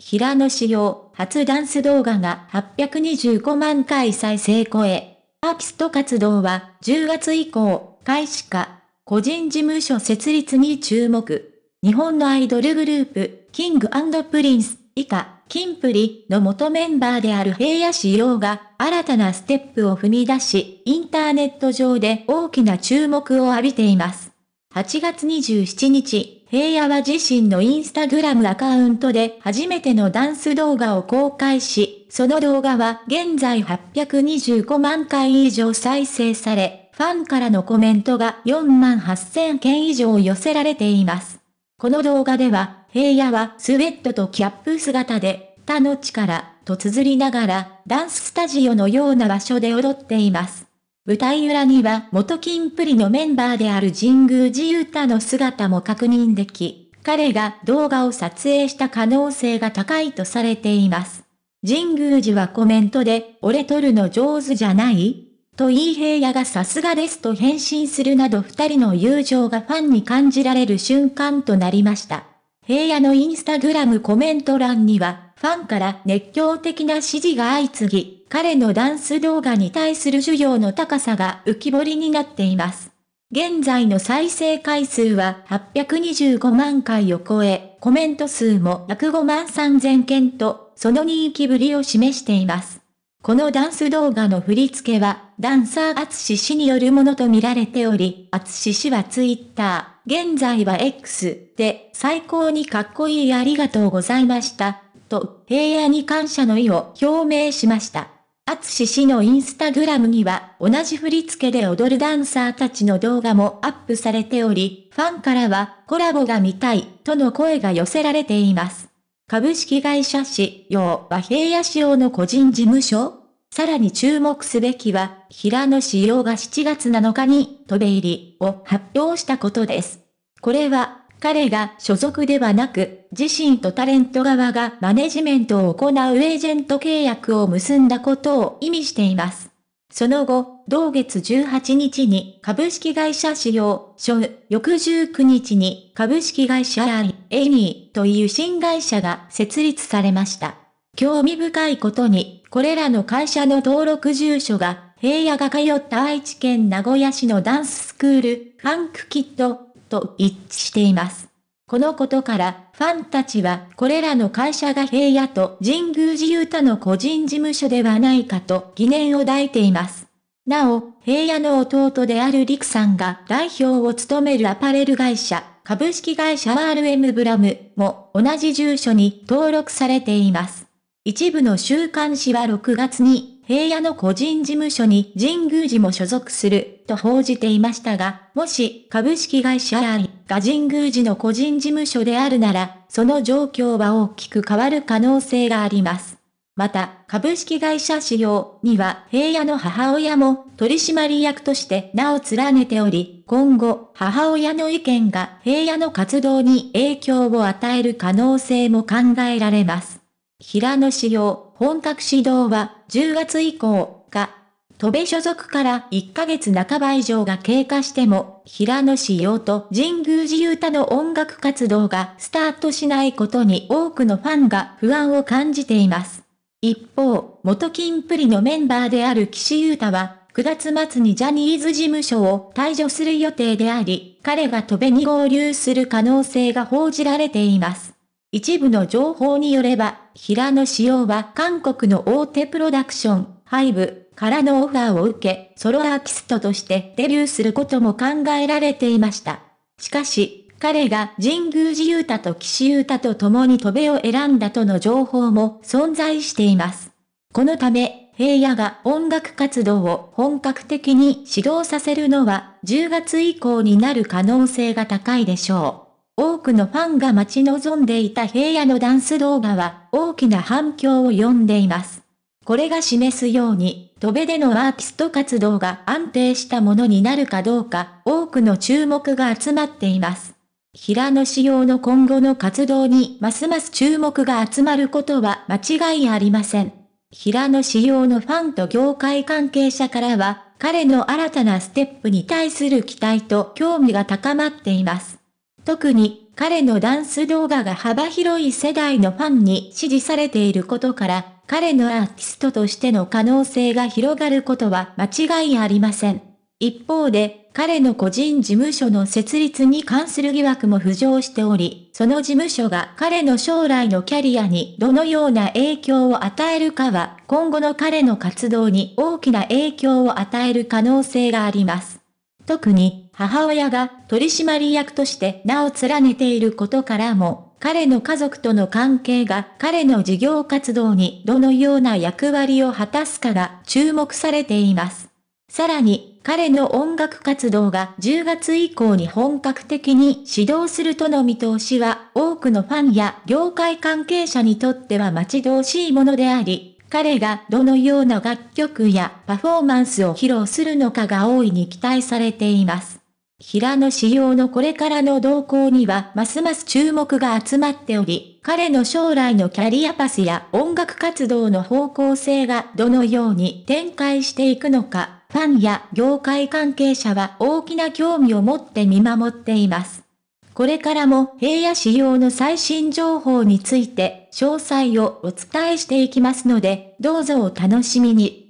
平野紫耀、初ダンス動画が825万回再生超え。アーティスト活動は10月以降、開始か、個人事務所設立に注目。日本のアイドルグループ、キングプリンス、以下、キンプリの元メンバーである平野紫耀が新たなステップを踏み出し、インターネット上で大きな注目を浴びています。8月27日、平野は自身のインスタグラムアカウントで初めてのダンス動画を公開し、その動画は現在825万回以上再生され、ファンからのコメントが4万8000件以上寄せられています。この動画では、平野はスウェットとキャップ姿で、他の力と綴りながら、ダンススタジオのような場所で踊っています。舞台裏には元金プリのメンバーである神宮寺勇太の姿も確認でき、彼が動画を撮影した可能性が高いとされています。神宮寺はコメントで、俺撮るの上手じゃないと言い平野がさすがですと返信するなど二人の友情がファンに感じられる瞬間となりました。平野のインスタグラムコメント欄には、ファンから熱狂的な支持が相次ぎ、彼のダンス動画に対する需要の高さが浮き彫りになっています。現在の再生回数は825万回を超え、コメント数も105万3000件と、その人気ぶりを示しています。このダンス動画の振り付けは、ダンサー厚シ氏によるものと見られており、厚シ氏はツイッター、現在は X で、最高にかっこいいありがとうございました。と、平野に感謝の意を表明しました。厚氏のインスタグラムには、同じ振り付けで踊るダンサーたちの動画もアップされており、ファンからは、コラボが見たい、との声が寄せられています。株式会社氏、用和平野仕様の個人事務所さらに注目すべきは、平野仕様が7月7日に、飛べ入りを発表したことです。これは、彼が所属ではなく、自身とタレント側がマネジメントを行うエージェント契約を結んだことを意味しています。その後、同月18日に株式会社使用、所有、翌19日に株式会社アイ、エニーという新会社が設立されました。興味深いことに、これらの会社の登録住所が、平野が通った愛知県名古屋市のダンススクール、ハンクキットと一致しています。このことから、ファンたちはこれらの会社が平野と神宮寺勇太の個人事務所ではないかと疑念を抱いています。なお、平野の弟である陸さんが代表を務めるアパレル会社、株式会社 RM ブラムも同じ住所に登録されています。一部の週刊誌は6月に平野の個人事務所に神宮寺も所属すると報じていましたが、もし株式会社愛が神宮寺の個人事務所であるなら、その状況は大きく変わる可能性があります。また、株式会社仕様には平野の母親も取締役として名を連ねており、今後、母親の意見が平野の活動に影響を与える可能性も考えられます。平野紫耀、本格始動は10月以降が、戸部所属から1ヶ月半ば以上が経過しても、平野紫耀と神宮寺勇太の音楽活動がスタートしないことに多くのファンが不安を感じています。一方、元金プリのメンバーである岸優太は、9月末にジャニーズ事務所を退所する予定であり、彼が戸部に合流する可能性が報じられています。一部の情報によれば、平野紫耀は韓国の大手プロダクション、ハイブからのオファーを受け、ソロアーティストとしてデビューすることも考えられていました。しかし、彼が神宮寺勇太と岸優太と共に飛べを選んだとの情報も存在しています。このため、平野が音楽活動を本格的に始動させるのは10月以降になる可能性が高いでしょう。くのファンが待ち望んでいた平野のダンス動画は大きな反響を呼んでいます。これが示すように、戸べでのアーティスト活動が安定したものになるかどうか、多くの注目が集まっています。平野仕様の今後の活動にますます注目が集まることは間違いありません。平野仕様のファンと業界関係者からは、彼の新たなステップに対する期待と興味が高まっています。特に彼のダンス動画が幅広い世代のファンに支持されていることから、彼のアーティストとしての可能性が広がることは間違いありません。一方で、彼の個人事務所の設立に関する疑惑も浮上しており、その事務所が彼の将来のキャリアにどのような影響を与えるかは、今後の彼の活動に大きな影響を与える可能性があります。特に母親が取締役として名を連ねていることからも、彼の家族との関係が彼の事業活動にどのような役割を果たすかが注目されています。さらに、彼の音楽活動が10月以降に本格的に始動するとの見通しは多くのファンや業界関係者にとっては待ち遠しいものであり、彼がどのような楽曲やパフォーマンスを披露するのかが大いに期待されています。平野仕様のこれからの動向にはますます注目が集まっており、彼の将来のキャリアパスや音楽活動の方向性がどのように展開していくのか、ファンや業界関係者は大きな興味を持って見守っています。これからも平野仕様の最新情報について詳細をお伝えしていきますので、どうぞお楽しみに。